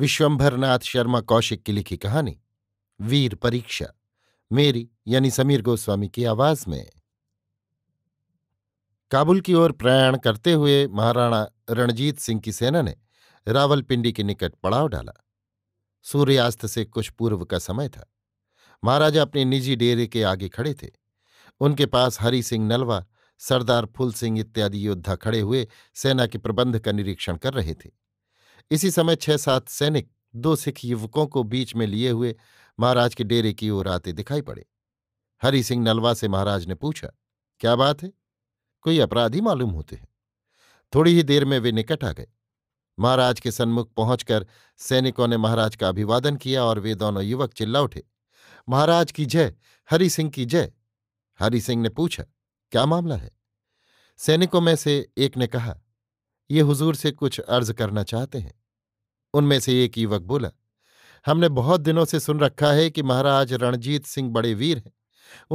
विश्वंभरनाथ शर्मा कौशिक की लिखी कहानी वीर परीक्षा मेरी यानी समीर गोस्वामी की आवाज में काबुल की ओर प्रयाण करते हुए महाराणा रणजीत सिंह की सेना ने रावलपिंडी के निकट पड़ाव डाला सूर्यास्त से कुछ पूर्व का समय था महाराजा अपने निजी डेरे के आगे खड़े थे उनके पास हरि सिंह नलवा सरदार फूल सिंह इत्यादि योद्धा खड़े हुए सेना के प्रबंध का निरीक्षण कर रहे थे इसी समय छह सात सैनिक दो सिख युवकों को बीच में लिए हुए महाराज के डेरे की ओर आते दिखाई पड़े हरि सिंह नलवा से महाराज ने पूछा क्या बात है कोई अपराधी मालूम होते हैं थोड़ी ही देर में वे निकट आ गए महाराज के सन्मुख पहुंचकर सैनिकों ने महाराज का अभिवादन किया और वे दोनों युवक चिल्ला उठे महाराज की जय हरि सिंह की जय हरि सिंह ने पूछा क्या मामला है सैनिकों में से एक ने कहा ये हुजूर से कुछ अर्ज करना चाहते हैं उनमें से एक युवक बोला हमने बहुत दिनों से सुन रखा है कि महाराज रणजीत सिंह बड़े वीर हैं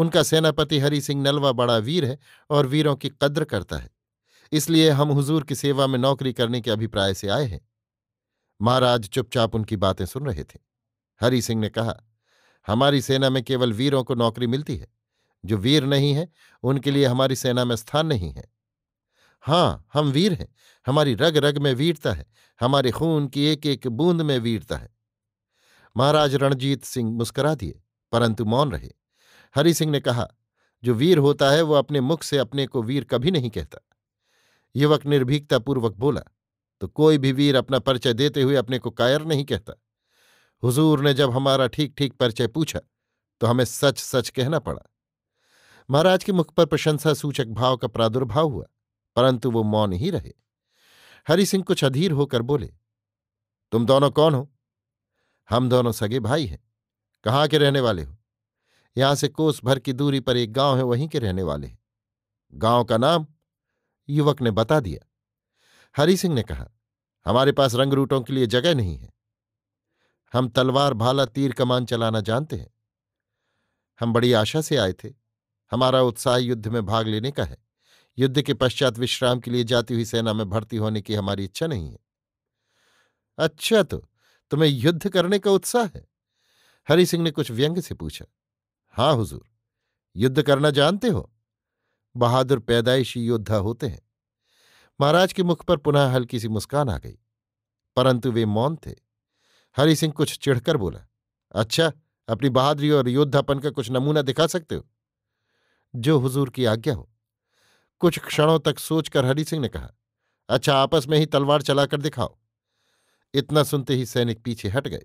उनका सेनापति हरि सिंह नलवा बड़ा वीर है और वीरों की कद्र करता है इसलिए हम हुजूर की सेवा में नौकरी करने के अभिप्राय से आए हैं महाराज चुपचाप उनकी बातें सुन रहे थे हरि सिंह ने कहा हमारी सेना में केवल वीरों को नौकरी मिलती है जो वीर नहीं है उनके लिए हमारी सेना में स्थान नहीं है हाँ हम वीर हैं हमारी रग रग में वीरता है हमारे खून की एक एक बूंद में वीरता है महाराज रणजीत सिंह मुस्करा दिए परंतु मौन रहे हरि सिंह ने कहा जो वीर होता है वो अपने मुख से अपने को वीर कभी नहीं कहता युवक निर्भीकतापूर्वक बोला तो कोई भी वीर अपना परिचय देते हुए अपने को कायर नहीं कहता हुजूर ने जब हमारा ठीक ठीक परिचय पूछा तो हमें सच सच कहना पड़ा महाराज के मुख पर प्रशंसा सूचक भाव का प्रादुर्भाव हुआ परंतु वो मौन ही रहे हरि सिंह कुछ अधीर होकर बोले तुम दोनों कौन हो हम दोनों सगे भाई हैं कहाँ के रहने वाले हो यहां से कोस भर की दूरी पर एक गांव है वहीं के रहने वाले हैं गांव का नाम युवक ने बता दिया हरि सिंह ने कहा हमारे पास रंगरूटों के लिए जगह नहीं है हम तलवार भाला तीर कमान चलाना जानते हैं हम बड़ी आशा से आए थे हमारा उत्साह युद्ध में भाग लेने का है युद्ध के पश्चात विश्राम के लिए जाती हुई सेना में भर्ती होने की हमारी इच्छा नहीं है अच्छा तो तुम्हें युद्ध करने का उत्साह है हरि सिंह ने कुछ व्यंग से पूछा हाँ हुजूर युद्ध करना जानते हो बहादुर पैदाइशी योद्धा होते हैं महाराज के मुख पर पुनः हल्की सी मुस्कान आ गई परंतु वे मौन थे हरि सिंह कुछ चिढ़कर बोला अच्छा अपनी बहादुरी और योद्धापन का कुछ नमूना दिखा सकते हो जो हुजूर की आज्ञा हो कुछ क्षणों तक सोचकर हरि सिंह ने कहा अच्छा आपस में ही तलवार चलाकर दिखाओ इतना सुनते ही सैनिक पीछे हट गए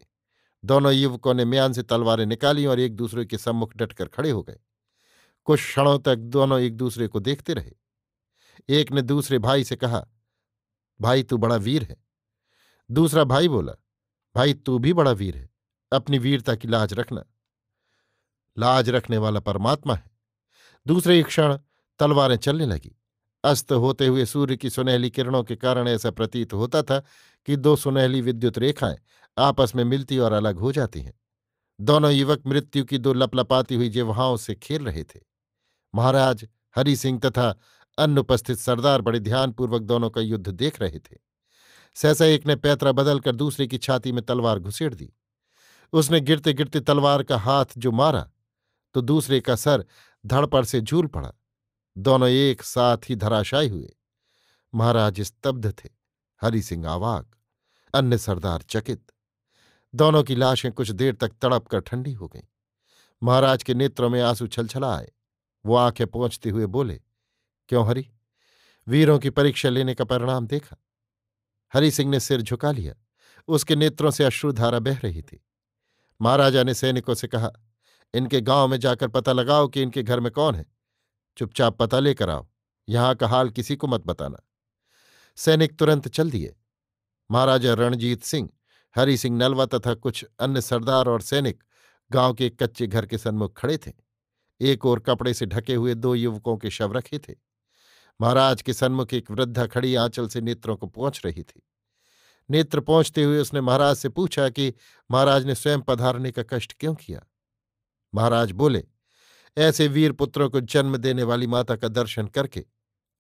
दोनों युवकों ने म्यान से तलवारें निकाली और एक दूसरे के सम्मुख डटकर खड़े हो गए कुछ क्षणों तक दोनों एक दूसरे को देखते रहे एक ने दूसरे भाई से कहा भाई तू बड़ा वीर है दूसरा भाई बोला भाई तू भी बड़ा वीर है अपनी वीरता की लाज रखना लाज रखने वाला परमात्मा है दूसरे क्षण तलवारें चलने लगी अस्त होते हुए सूर्य की सुनहली किरणों के कारण ऐसा प्रतीत होता था कि दो सुनहली विद्युत रेखाएं आपस में मिलती और अलग हो जाती हैं दोनों युवक मृत्यु की दो लपलपाती हुई जिवहाओं से खेल रहे थे महाराज हरि सिंह तथा अन्य उपस्थित सरदार बड़े ध्यानपूर्वक दोनों का युद्ध देख रहे थे सहसा एक ने पैतरा बदलकर दूसरे की छाती में तलवार घुसेड़ दी उसने गिरते गिरते तलवार का हाथ जो मारा तो दूसरे का सर धड़पड़ से झूल पड़ा दोनों एक साथ ही धराशायी हुए महाराज स्तब्ध थे हरि सिंह आवाग अन्य सरदार चकित दोनों की लाशें कुछ देर तक तड़प कर ठंडी हो गईं महाराज के नेत्रों में आंसू छलछला आए वो आंखें पहुंचते हुए बोले क्यों हरि वीरों की परीक्षा लेने का परिणाम देखा हरि सिंह ने सिर झुका लिया उसके नेत्रों से अश्रुधारा बह रही थी महाराजा ने सैनिकों से कहा इनके गांव में जाकर पता लगाओ कि इनके घर में कौन है चुपचाप पता लेकर आओ यहां का हाल किसी को मत बताना सैनिक तुरंत चल दिए महाराजा रणजीत सिंह हरि सिंह नलवा तथा कुछ अन्य सरदार और सैनिक गांव के कच्चे घर के सन्मुख खड़े थे एक और कपड़े से ढके हुए दो युवकों के शव रखे थे महाराज के सन्मुख एक वृद्धा खड़ी आंचल से नेत्रों को पहुंच रही थी नेत्र पहुंचते हुए उसने महाराज से पूछा कि महाराज ने स्वयं पधारने का कष्ट क्यों किया महाराज बोले ऐसे वीर पुत्रों को जन्म देने वाली माता का दर्शन करके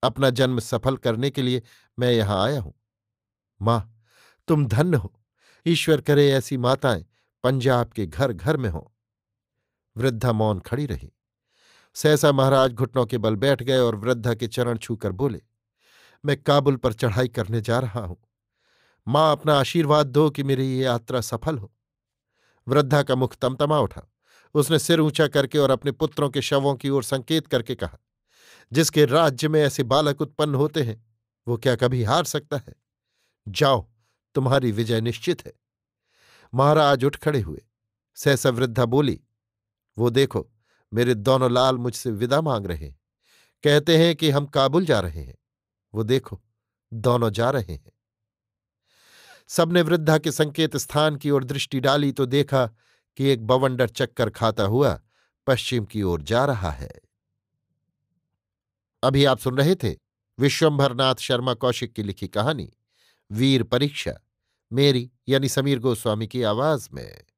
अपना जन्म सफल करने के लिए मैं यहां आया हूं मां तुम धन्य हो ईश्वर करे ऐसी माताएं पंजाब के घर घर में हों वृद्धा मौन खड़ी रही सहसा महाराज घुटनों के बल बैठ गए और वृद्धा के चरण छूकर बोले मैं काबुल पर चढ़ाई करने जा रहा हूं मां अपना आशीर्वाद दो कि मेरी ये यात्रा सफल हो वृद्धा का मुख तमतमा उठा उसने सिर ऊंचा करके और अपने पुत्रों के शवों की ओर संकेत करके कहा जिसके राज्य में ऐसे बालक उत्पन्न होते हैं वो क्या कभी हार सकता है जाओ तुम्हारी विजय निश्चित है महाराज उठ खड़े हुए सहसा वृद्धा बोली वो देखो मेरे दोनों लाल मुझसे विदा मांग रहे हैं कहते हैं कि हम काबुल जा रहे हैं वो देखो दोनों जा रहे हैं सबने वृद्धा के संकेत स्थान की ओर दृष्टि डाली तो देखा कि एक बवंडर चक्कर खाता हुआ पश्चिम की ओर जा रहा है अभी आप सुन रहे थे विश्वंभरनाथ शर्मा कौशिक की लिखी कहानी वीर परीक्षा मेरी यानी समीर गोस्वामी की आवाज में